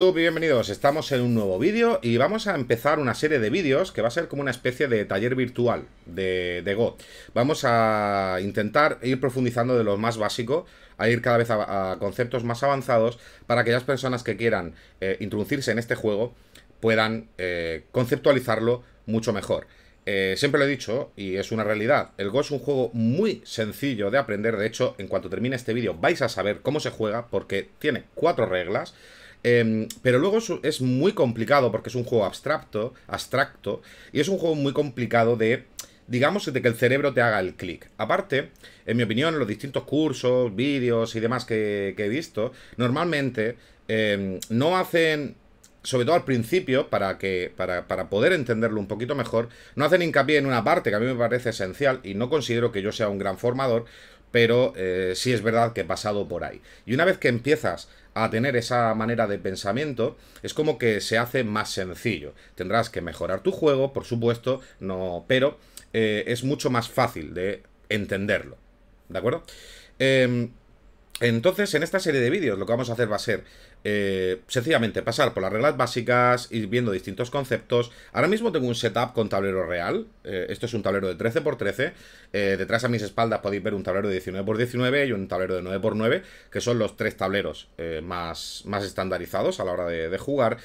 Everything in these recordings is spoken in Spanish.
Bienvenidos, estamos en un nuevo vídeo y vamos a empezar una serie de vídeos que va a ser como una especie de taller virtual de, Go. Vamos a intentar ir profundizando de lo más básico, a ir cada vez a, conceptos más avanzados para que las personas que quieran eh, introducirse en este juego puedan eh, conceptualizarlo mucho mejor. Eh, siempre lo he dicho y es una realidad, el Go es un juego muy sencillo de aprender, de hecho en cuanto termine este vídeo vais a saber cómo se juega porque tiene cuatro reglas Em, pero luego es, muy complicado porque es un juego abstracto, abstracto, y es un juego muy complicado de, digamos, de que el cerebro te haga el clic. Aparte, en mi opinión, los distintos cursos, vídeos y demás que, he visto, normalmente em, no hacen sobre todo al principio, para, que, para, para, poder entenderlo un poquito mejor, no hacen hincapié en una parte que a mí me parece esencial y no considero que yo sea un gran formador, pero eh, sí es verdad que he pasado por ahí. Y una vez que empiezas a tener esa manera de pensamiento, es como que se hace más sencillo. Tendrás que mejorar tu juego, por supuesto, no, pero eh, es mucho más fácil de entenderlo. ¿De acuerdo? Em, entonces, en esta serie de vídeos lo que vamos a hacer va a ser eh, sencillamente pasar por las reglas básicas, ir viendo distintos conceptos. Ahora mismo tengo un setup con tablero real. Eh, esto es un tablero de 13x13. Eh, detrás a mis espaldas podéis ver un tablero de 19x19 y un tablero de 9x9, que son los tres tableros más, más estandarizados a la hora de jugar.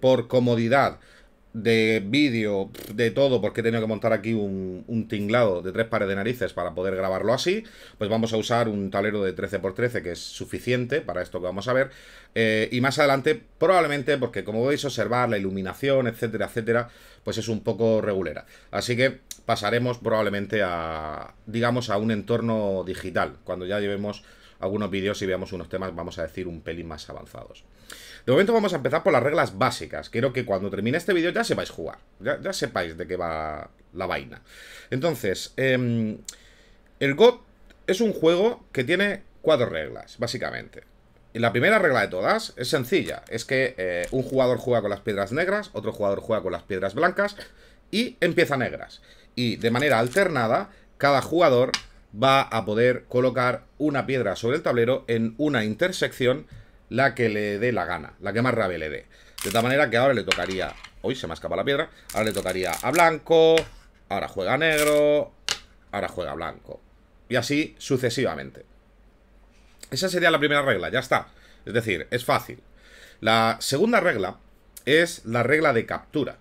por comodidad de vídeo, de todo, porque he tenido que montar aquí un, tinglado de tres pares de narices para poder grabarlo así, pues vamos a usar un tablero de 13x13 que es suficiente para esto que vamos a ver. Eh, y más adelante, probablemente, porque como podéis observar, la iluminación, etcétera, etcétera, pues es un poco regulera. Así que pasaremos probablemente a, digamos, a un entorno digital, cuando ya llevemos algunos vídeos y veamos unos temas, vamos a decir, un pelín más avanzados. De momento vamos a empezar por las reglas básicas. Quiero que cuando termine este vídeo ya sepáis jugar. Ya, sepáis de qué va la vaina. Entonces, em, el GOT es un juego que tiene cuatro reglas, básicamente. La primera regla de todas es sencilla. Es que eh, un jugador juega con las piedras negras, otro jugador juega con las piedras blancas y empieza negras. Y de manera alternada, cada jugador va a poder colocar una piedra sobre el tablero en una intersección la que le dé la gana, la que más rabia le dé. De tal manera que ahora le tocaría... Hoy se me ha escapado la piedra. Ahora le tocaría a blanco, ahora juega negro, ahora juega blanco. Y así sucesivamente. Esa sería la primera regla, ya está. Es decir, es fácil. La segunda regla es la regla de captura.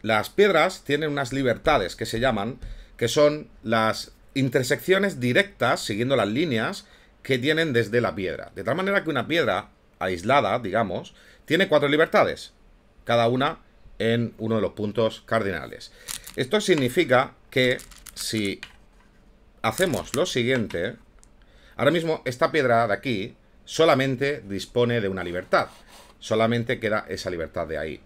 Las piedras tienen unas libertades que se llaman, que son las intersecciones directas, siguiendo las líneas que tienen desde la piedra. De tal manera que una piedra aislada, digamos, tiene cuatro libertades, cada una en uno de los puntos cardinales. Esto significa que si hacemos lo siguiente, ahora mismo esta piedra de aquí solamente dispone de una libertad, solamente queda esa libertad de ahí.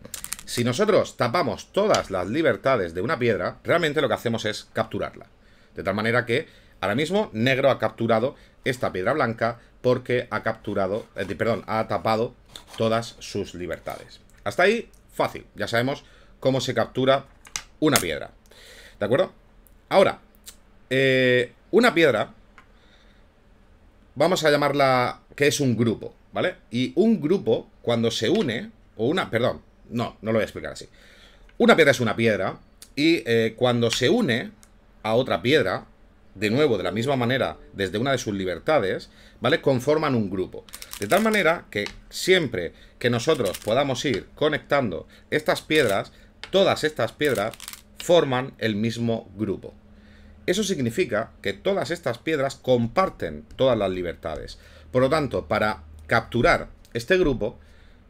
Si nosotros tapamos todas las libertades de una piedra, realmente lo que hacemos es capturarla. De tal manera que Ahora mismo negro ha capturado esta piedra blanca porque ha capturado, eh, perdón, ha tapado todas sus libertades. Hasta ahí, fácil. Ya sabemos cómo se captura una piedra. ¿De acuerdo? Ahora, eh, una piedra, vamos a llamarla que es un grupo, ¿vale? Y un grupo, cuando se une, o una, perdón, no, no lo voy a explicar así. Una piedra es una piedra y eh, cuando se une a otra piedra, de nuevo, de la misma manera, desde una de sus libertades, ¿vale? Conforman un grupo. De tal manera que siempre que nosotros podamos ir conectando estas piedras, todas estas piedras forman el mismo grupo. Eso significa que todas estas piedras comparten todas las libertades. Por lo tanto, para capturar este grupo,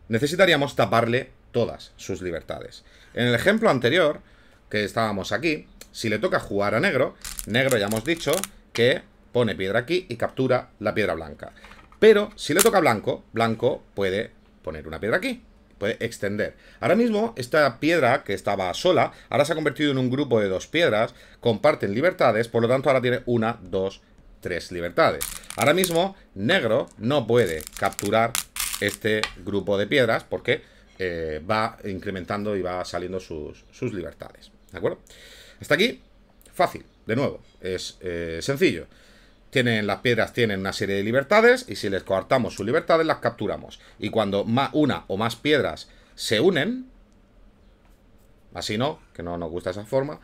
necesitaríamos taparle todas sus libertades. En el ejemplo anterior, que estábamos aquí, si le toca jugar a negro, negro, ya hemos dicho, que pone piedra aquí y captura la piedra blanca. Pero si le toca blanco, blanco puede poner una piedra aquí, puede extender. Ahora mismo esta piedra que estaba sola, ahora se ha convertido en un grupo de dos piedras, comparten libertades, por lo tanto ahora tiene una, dos, tres libertades. Ahora mismo negro no puede capturar este grupo de piedras porque eh, va incrementando y va saliendo sus, sus libertades. ¿De acuerdo? Hasta aquí, fácil. De nuevo, es eh, sencillo. Tienen, las piedras tienen una serie de libertades y si les coartamos sus libertades las capturamos. Y cuando una o más piedras se unen, así no, que no nos gusta esa forma,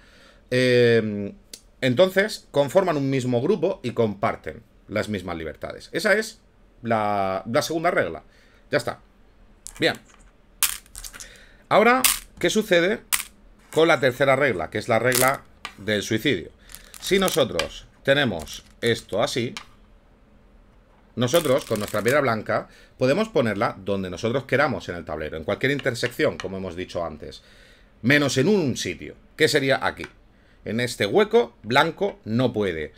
em, entonces conforman un mismo grupo y comparten las mismas libertades. Esa es la segunda regla. Ya está. Bien. Ahora, ¿qué sucede con la tercera regla? Que es la regla del suicidio. Si nosotros tenemos esto así, nosotros, con nuestra piedra blanca, podemos ponerla donde nosotros queramos en el tablero, en cualquier intersección, como hemos dicho antes, menos en un sitio, que sería aquí. En este hueco, blanco no puede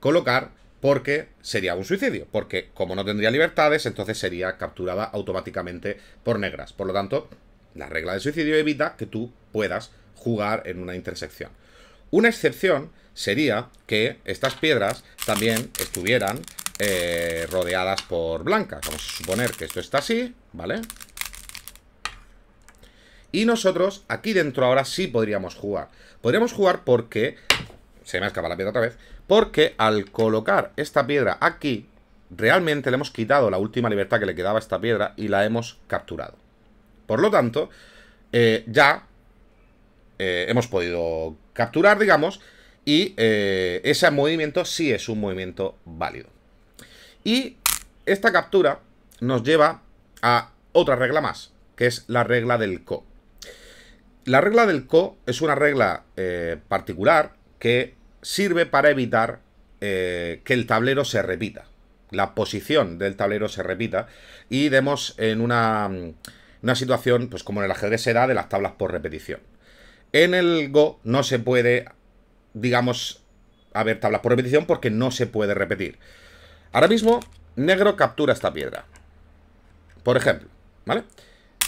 colocar porque sería un suicidio, porque como no tendría libertades, entonces sería capturada automáticamente por negras. Por lo tanto, la regla de suicidio evita que tú puedas jugar en una intersección. Una excepción sería que estas piedras también estuvieran eh, rodeadas por blancas. Vamos a suponer que esto está así, ¿vale? Y nosotros aquí dentro ahora sí podríamos jugar. Podríamos jugar porque... Se me escapado la piedra otra vez. Porque al colocar esta piedra aquí, realmente le hemos quitado la última libertad que le quedaba a esta piedra y la hemos capturado. Por lo tanto, eh, ya eh, hemos podido capturar, digamos, y eh, ese movimiento sí es un movimiento válido. Y esta captura nos lleva a otra regla más, que es la regla del co. La regla del co es una regla eh, particular que sirve para evitar eh, que el tablero se repita, la posición del tablero se repita y demos en una, mm, una situación, pues como en el ajedrez se da, de las tablas por repetición. En el Go no se puede, digamos, haber tablas por repetición porque no se puede repetir. Ahora mismo, negro captura esta piedra. Por ejemplo, ¿vale?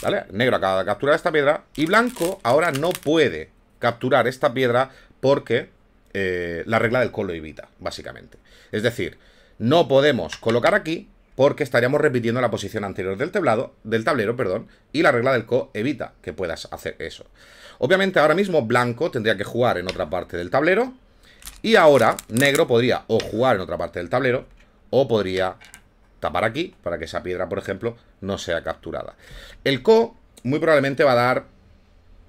¿Vale? Negro acaba de capturar esta piedra y blanco ahora no puede capturar esta piedra porque eh, la regla del colo evita, básicamente. Es decir, no podemos colocar aquí porque estaríamos repitiendo la posición anterior del, del tablero perdón, y la regla del co evita que puedas hacer eso. Obviamente ahora mismo blanco tendría que jugar en otra parte del tablero y ahora negro podría o jugar en otra parte del tablero o podría tapar aquí para que esa piedra, por ejemplo, no sea capturada. El co muy probablemente va a dar,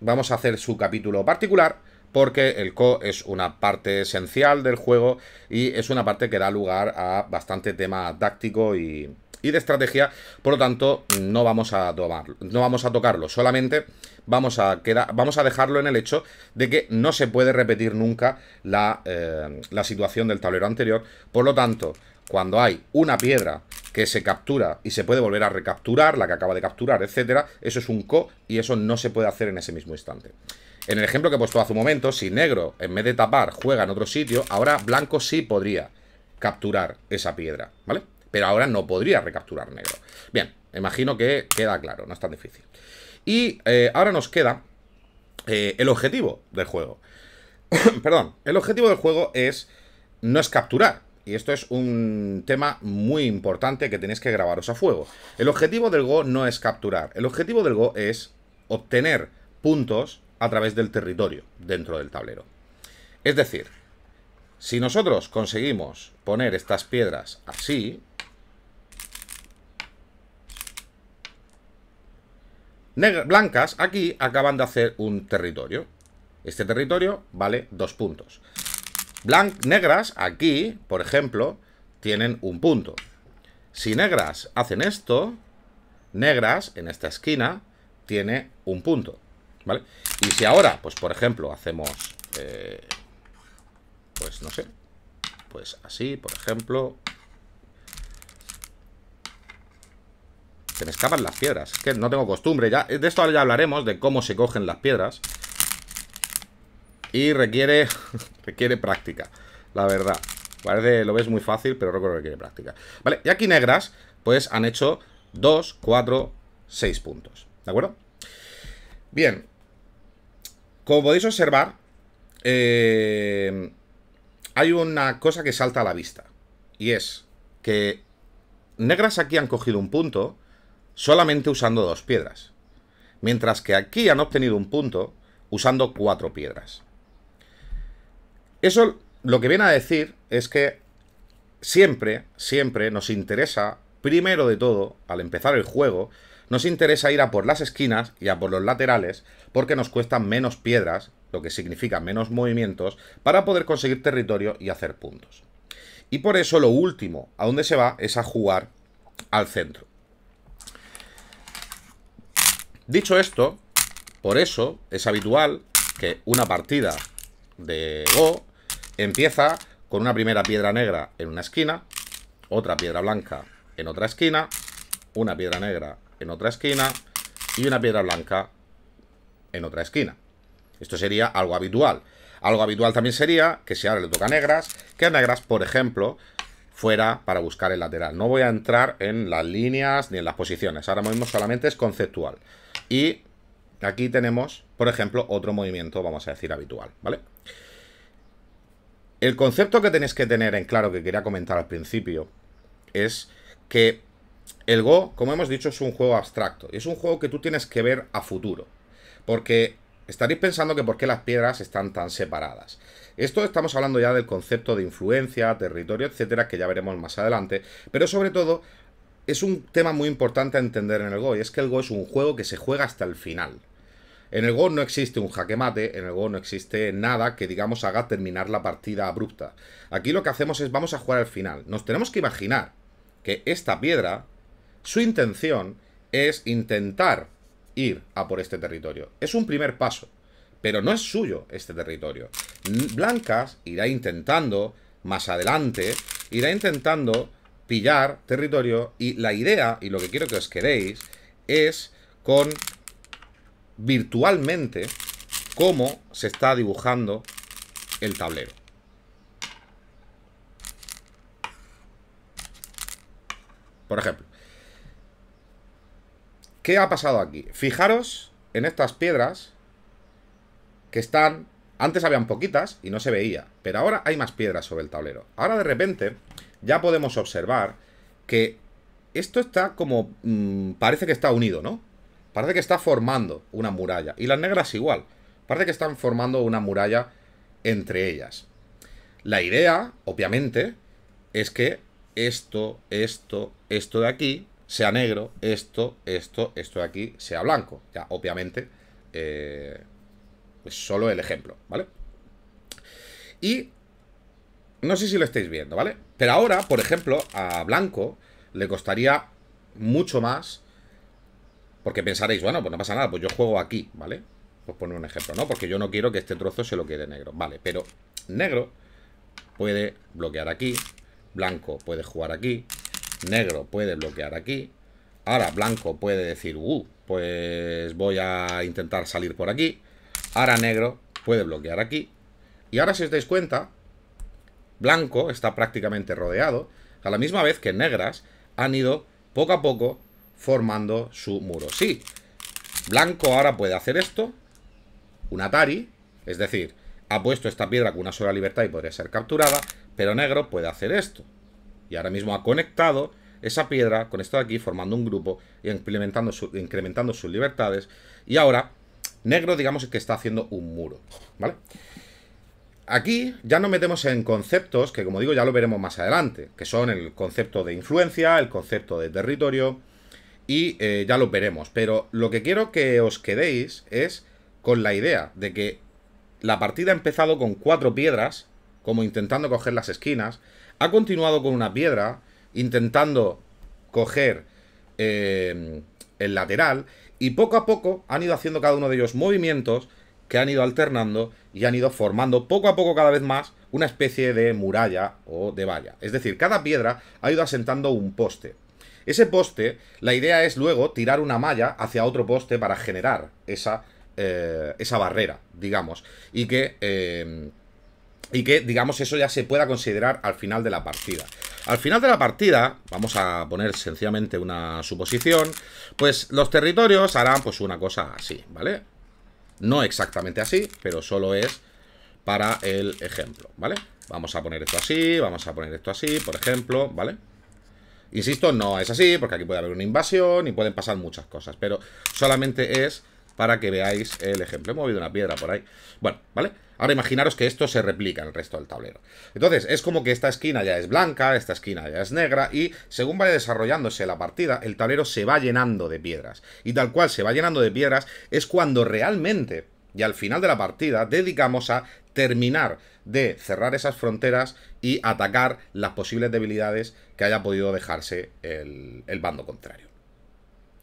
vamos a hacer su capítulo particular porque el co es una parte esencial del juego y es una parte que da lugar a bastante tema táctico y, de estrategia, por lo tanto no vamos a no vamos a tocarlo, solamente vamos a, dejarlo en el hecho de que no se puede repetir nunca eh, la, situación del tablero anterior, por lo tanto cuando hay una piedra que se captura y se puede volver a recapturar, la que acaba de capturar, etcétera, eso es un co y eso no se puede hacer en ese mismo instante. En el ejemplo que he puesto hace un momento, si negro, en vez de tapar, juega en otro sitio, ahora blanco sí podría capturar esa piedra, ¿vale? Pero ahora no podría recapturar negro. Bien, imagino que queda claro, no es tan difícil. Y eh, ahora nos queda eh, el objetivo del juego. Perdón, el objetivo del juego es no es capturar. Y esto es un tema muy importante que tenéis que grabaros a fuego. El objetivo del Go no es capturar. El objetivo del Go es obtener puntos a través del territorio dentro del tablero. Es decir, si nosotros conseguimos poner estas piedras así, blancas aquí acaban de hacer un territorio. Este territorio vale dos puntos. negras aquí, por ejemplo, tienen un punto. Si negras hacen esto, negras en esta esquina tiene un punto. ¿Vale? Y si ahora, pues por ejemplo, hacemos... Eh, pues no sé. Pues así, por ejemplo. Se me escapan las piedras. que no tengo costumbre. Ya, de esto ya hablaremos, de cómo se cogen las piedras. Y requiere, requiere práctica, la verdad. Parece, lo ves muy fácil, pero creo que requiere práctica. Vale, y aquí negras, pues han hecho 2, 4, 6 puntos. ¿De acuerdo? Bien. Como podéis observar, eh, hay una cosa que salta a la vista. Y es que negras aquí han cogido un punto solamente usando dos piedras. Mientras que aquí han obtenido un punto usando cuatro piedras. Eso lo que viene a decir es que siempre, siempre nos interesa, primero de todo, al empezar el juego, nos interesa ir a por las esquinas y a por los laterales porque nos cuestan menos piedras, lo que significa menos movimientos, para poder conseguir territorio y hacer puntos. Y por eso lo último a donde se va es a jugar al centro. Dicho esto, por eso es habitual que una partida de Go empieza con una primera piedra negra en una esquina, otra piedra blanca en otra esquina, una piedra negra en otra esquina y una piedra blanca en otra esquina. Esto sería algo habitual. Algo habitual también sería que si ahora le toca negras, que a negras, por ejemplo, fuera para buscar el lateral. No voy a entrar en las líneas ni en las posiciones. Ahora mismo solamente es conceptual. Y aquí tenemos, por ejemplo, otro movimiento, vamos a decir, habitual, ¿vale? El concepto que tenéis que tener en claro que quería comentar al principio es que el Go, como hemos dicho, es un juego abstracto. Y Es un juego que tú tienes que ver a futuro. Porque estaréis pensando que por qué las piedras están tan separadas. Esto estamos hablando ya del concepto de influencia, territorio, etcétera, que ya veremos más adelante. Pero sobre todo, es un tema muy importante a entender en el Go. Y es que el Go es un juego que se juega hasta el final. En el Go no existe un jaque mate, en el Go no existe nada que digamos haga terminar la partida abrupta. Aquí lo que hacemos es vamos a jugar al final. Nos tenemos que imaginar que esta piedra su intención es intentar ir a por este territorio. Es un primer paso, pero no es suyo este territorio. Blancas irá intentando, más adelante, irá intentando pillar territorio y la idea, y lo que quiero que os queréis, es con virtualmente cómo se está dibujando el tablero. Por ejemplo. ¿Qué ha pasado aquí? Fijaros en estas piedras que están... Antes habían poquitas y no se veía, pero ahora hay más piedras sobre el tablero. Ahora de repente ya podemos observar que esto está como... Mm, parece que está unido, ¿no? Parece que está formando una muralla. Y las negras igual. Parece que están formando una muralla entre ellas. La idea, obviamente, es que esto, esto, esto de aquí sea negro, esto, esto, esto de aquí sea blanco. Ya, obviamente, eh, es solo el ejemplo, ¿vale? Y no sé si lo estáis viendo, ¿vale? Pero ahora, por ejemplo, a blanco le costaría mucho más, porque pensaréis, bueno, pues no pasa nada, pues yo juego aquí, ¿vale? Os pongo un ejemplo, ¿no? Porque yo no quiero que este trozo se lo quede negro, ¿vale? Pero negro puede bloquear aquí, blanco puede jugar aquí, negro puede bloquear aquí. Ahora blanco puede decir, uh, pues voy a intentar salir por aquí. Ahora negro puede bloquear aquí. Y ahora si os dais cuenta, blanco está prácticamente rodeado, a la misma vez que negras han ido poco a poco formando su muro. Sí, blanco ahora puede hacer esto, un Atari, es decir, ha puesto esta piedra con una sola libertad y podría ser capturada, pero negro puede hacer esto y ahora mismo ha conectado esa piedra con esto de aquí, formando un grupo y su, incrementando sus libertades. Y ahora, negro, digamos que está haciendo un muro, ¿vale? Aquí ya nos metemos en conceptos que, como digo, ya lo veremos más adelante, que son el concepto de influencia, el concepto de territorio, y eh, ya lo veremos. Pero lo que quiero que os quedéis es con la idea de que la partida ha empezado con cuatro piedras, como intentando coger las esquinas, ha continuado con una piedra, intentando coger eh, el lateral, y poco a poco han ido haciendo cada uno de ellos movimientos que han ido alternando y han ido formando poco a poco cada vez más una especie de muralla o de valla. Es decir, cada piedra ha ido asentando un poste. Ese poste, la idea es luego tirar una malla hacia otro poste para generar esa, eh, esa barrera, digamos, y que eh, y que, digamos, eso ya se pueda considerar al final de la partida. Al final de la partida, vamos a poner sencillamente una suposición, pues los territorios harán pues una cosa así, ¿vale? No exactamente así, pero solo es para el ejemplo, ¿vale? Vamos a poner esto así, vamos a poner esto así, por ejemplo, ¿vale? Insisto, no es así, porque aquí puede haber una invasión y pueden pasar muchas cosas, pero solamente es para que veáis el ejemplo. He movido una piedra por ahí. Bueno, ¿vale? vale Ahora imaginaros que esto se replica en el resto del tablero. Entonces, es como que esta esquina ya es blanca, esta esquina ya es negra, y según vaya desarrollándose la partida, el tablero se va llenando de piedras. Y tal cual se va llenando de piedras es cuando realmente, y al final de la partida, dedicamos a terminar de cerrar esas fronteras y atacar las posibles debilidades que haya podido dejarse el, el bando contrario.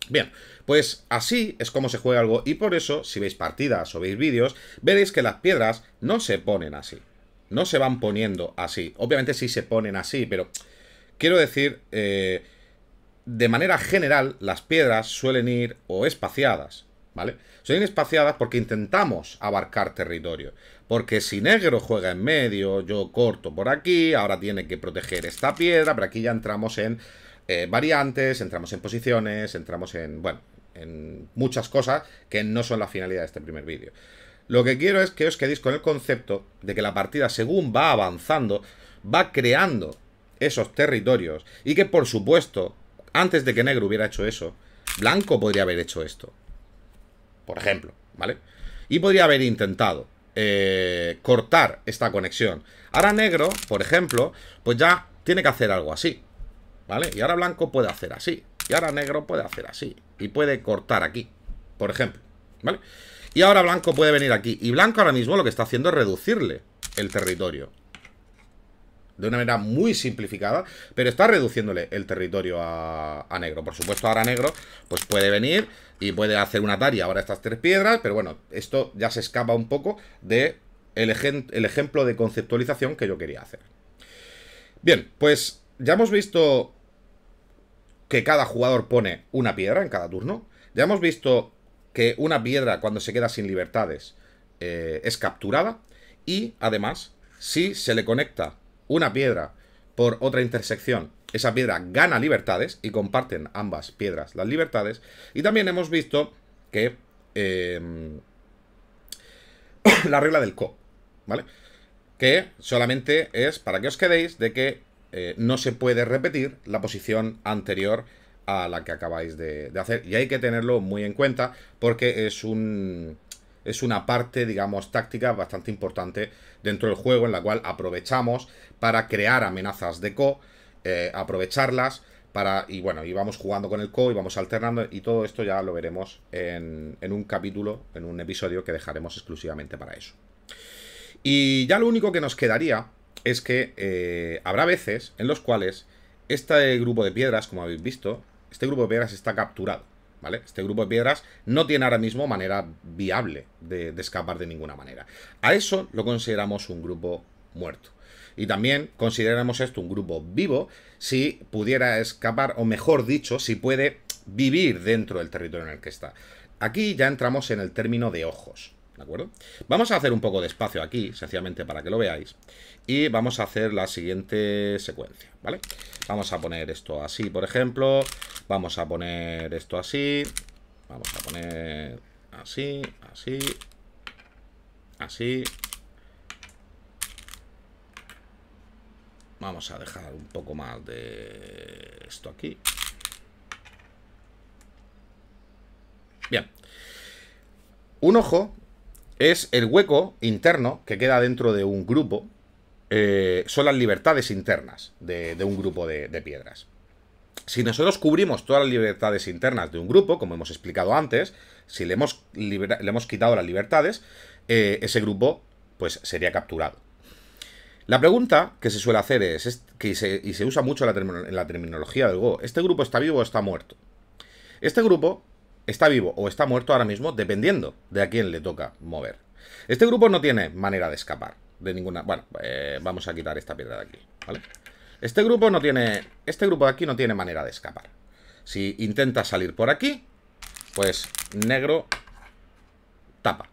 Bien, pues así es como se juega algo y por eso, si veis partidas o veis vídeos, veréis que las piedras no se ponen así. No se van poniendo así. Obviamente sí se ponen así, pero quiero decir, eh, de manera general, las piedras suelen ir o espaciadas, ¿vale? Suelen ir espaciadas porque intentamos abarcar territorio. Porque si negro juega en medio, yo corto por aquí, ahora tiene que proteger esta piedra, pero aquí ya entramos en eh, variantes, entramos en posiciones, entramos en, bueno, en muchas cosas que no son la finalidad de este primer vídeo. Lo que quiero es que os quedéis con el concepto de que la partida según va avanzando, va creando esos territorios y que por supuesto, antes de que negro hubiera hecho eso, blanco podría haber hecho esto. Por ejemplo, ¿vale? Y podría haber intentado eh, cortar esta conexión. Ahora negro, por ejemplo, pues ya tiene que hacer algo así. ¿Vale? Y ahora blanco puede hacer así. Y ahora negro puede hacer así. Y puede cortar aquí, por ejemplo. ¿Vale? Y ahora blanco puede venir aquí. Y blanco ahora mismo lo que está haciendo es reducirle el territorio. De una manera muy simplificada, pero está reduciéndole el territorio a, negro. Por supuesto, ahora negro pues puede venir y puede hacer una tarea ahora estas tres piedras, pero bueno, esto ya se escapa un poco de el ejemplo de conceptualización que yo quería hacer. Bien, pues ya hemos visto que cada jugador pone una piedra en cada turno. Ya hemos visto que una piedra cuando se queda sin libertades eh, es capturada. Y además, si se le conecta una piedra por otra intersección, esa piedra gana libertades y comparten ambas piedras las libertades. Y también hemos visto que... Em, la regla del co, ¿vale? Que solamente es para que os quedéis de que eh, no se puede repetir la posición anterior a la que acabáis de, hacer. Y hay que tenerlo muy en cuenta porque es un... Es una parte, digamos, táctica bastante importante dentro del juego en la cual aprovechamos para crear amenazas de co, eh, aprovecharlas para... Y bueno, y vamos jugando con el co y vamos alternando y todo esto ya lo veremos en, en un capítulo, en un episodio que dejaremos exclusivamente para eso. Y ya lo único que nos quedaría es que eh, habrá veces en los cuales este grupo de piedras, como habéis visto, este grupo de piedras está capturado, ¿vale? Este grupo de piedras no tiene ahora mismo manera viable de, de escapar de ninguna manera. A eso lo consideramos un grupo muerto. Y también consideramos esto un grupo vivo si pudiera escapar, o mejor dicho, si puede vivir dentro del territorio en el que está. Aquí ya entramos en el término de ojos acuerdo? Vamos a hacer un poco de espacio aquí, sencillamente para que lo veáis, y vamos a hacer la siguiente secuencia, ¿vale? Vamos a poner esto así, por ejemplo, vamos a poner esto así, vamos a poner así, así, así. Vamos a dejar un poco más de esto aquí. Bien. Un ojo es el hueco interno que queda dentro de un grupo. Eh, son las libertades internas de, un grupo de, piedras. Si nosotros cubrimos todas las libertades internas de un grupo, como hemos explicado antes, si le hemos, le hemos quitado las libertades, eh, ese grupo pues sería capturado. La pregunta que se suele hacer es, y se usa mucho en la, la terminología del Go, ¿este grupo está vivo o está muerto? Este grupo está vivo o está muerto ahora mismo, dependiendo de a quién le toca mover. Este grupo no tiene manera de escapar de ninguna... Bueno, eh, vamos a quitar esta piedra de aquí, Este grupo no tiene... Este grupo de aquí no tiene manera de escapar. Si intenta salir por aquí, pues negro tapa,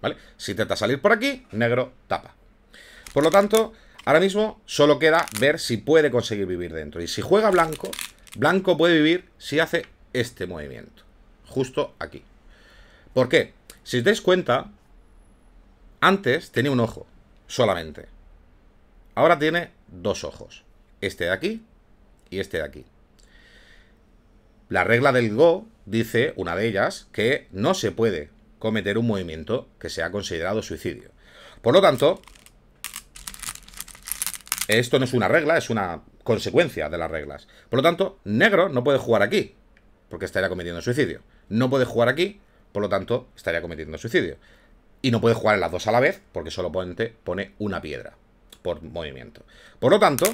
¿vale? Si intenta salir por aquí, negro tapa. Por lo tanto, ahora mismo solo queda ver si puede conseguir vivir dentro. Y si juega blanco, blanco puede vivir si hace este movimiento justo aquí. ¿Por qué? Si os dais cuenta, antes tenía un ojo solamente. Ahora tiene dos ojos. Este de aquí y este de aquí. La regla del Go dice, una de ellas, que no se puede cometer un movimiento que sea considerado suicidio. Por lo tanto, esto no es una regla, es una consecuencia de las reglas. Por lo tanto, negro no puede jugar aquí, porque estaría cometiendo suicidio no puede jugar aquí, por lo tanto, estaría cometiendo suicidio. Y no puede jugar en las dos a la vez, porque solo pone, pone una piedra por movimiento. Por lo tanto,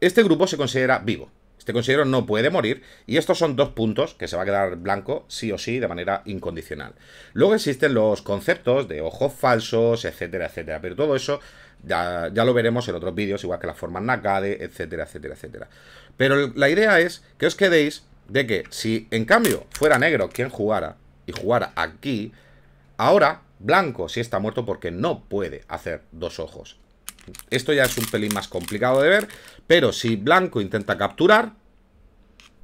este grupo se considera vivo. Este considero no puede morir y estos son dos puntos que se va a quedar blanco sí o sí de manera incondicional. Luego existen los conceptos de ojos falsos, etcétera, etcétera, pero todo eso ya, lo veremos en otros vídeos, igual que la forma Nakade, etcétera, etcétera, etcétera. Pero la idea es que os quedéis de que si en cambio fuera negro quien jugara y jugara aquí, ahora blanco si está muerto porque no puede hacer dos ojos. Esto ya es un pelín más complicado de ver, pero si blanco intenta capturar,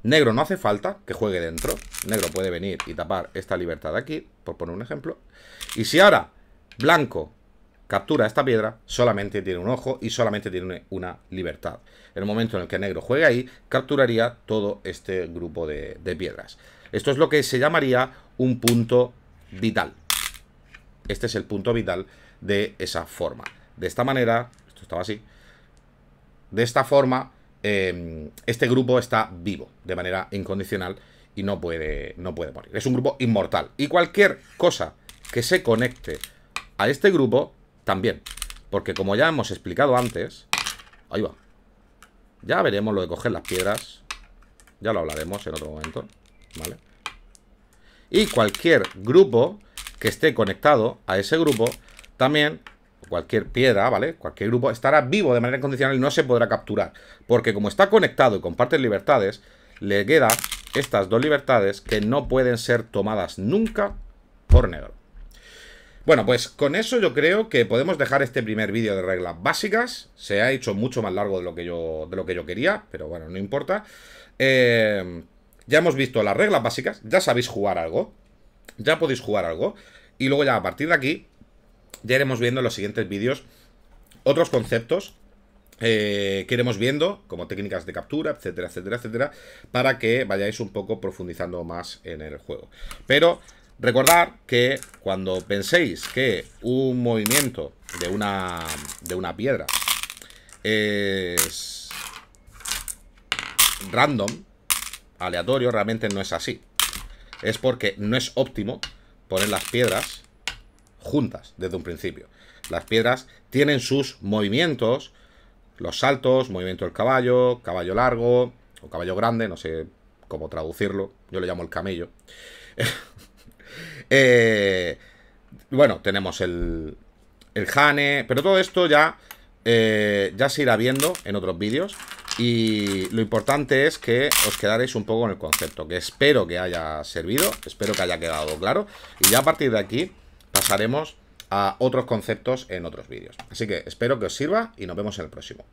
negro no hace falta que juegue dentro. Negro puede venir y tapar esta libertad aquí, por poner un ejemplo. Y si ahora blanco captura esta piedra, solamente tiene un ojo y solamente tiene una libertad. En el momento en el que negro juegue ahí, capturaría todo este grupo de, piedras. Esto es lo que se llamaría un punto vital. Este es el punto vital de esa forma. De esta manera, esto estaba así, de esta forma, em, este grupo está vivo de manera incondicional y no puede, no puede morir. Es un grupo inmortal. Y cualquier cosa que se conecte a este grupo también. Porque como ya hemos explicado antes... Ahí va. Ya veremos lo de coger las piedras. Ya lo hablaremos en otro momento. ¿Vale? Y cualquier grupo que esté conectado a ese grupo, también cualquier piedra, ¿vale? Cualquier grupo estará vivo de manera incondicional y no se podrá capturar. Porque como está conectado y comparte libertades, le queda estas dos libertades que no pueden ser tomadas nunca por negro. Bueno, pues con eso yo creo que podemos dejar este primer vídeo de reglas básicas. Se ha hecho mucho más largo de lo que yo, de lo que yo quería, pero bueno, no importa. Eh, ya hemos visto las reglas básicas, ya sabéis jugar algo, ya podéis jugar algo. Y luego ya a partir de aquí, ya iremos viendo en los siguientes vídeos otros conceptos eh, que iremos viendo, como técnicas de captura, etcétera, etcétera, etcétera, para que vayáis un poco profundizando más en el juego. Pero Recordad que cuando penséis que un movimiento de una, de una piedra es random, aleatorio, realmente no es así. Es porque no es óptimo poner las piedras juntas desde un principio. Las piedras tienen sus movimientos, los saltos, movimiento del caballo, caballo largo o caballo grande, no sé cómo traducirlo, yo le llamo el camello. Eh, bueno, tenemos el, el Hane, pero todo esto ya, eh, ya se irá viendo en otros vídeos. Y lo importante es que os quedaréis un poco en el concepto, que espero que haya servido, espero que haya quedado claro. Y ya a partir de aquí pasaremos a otros conceptos en otros vídeos. Así que espero que os sirva y nos vemos en el próximo.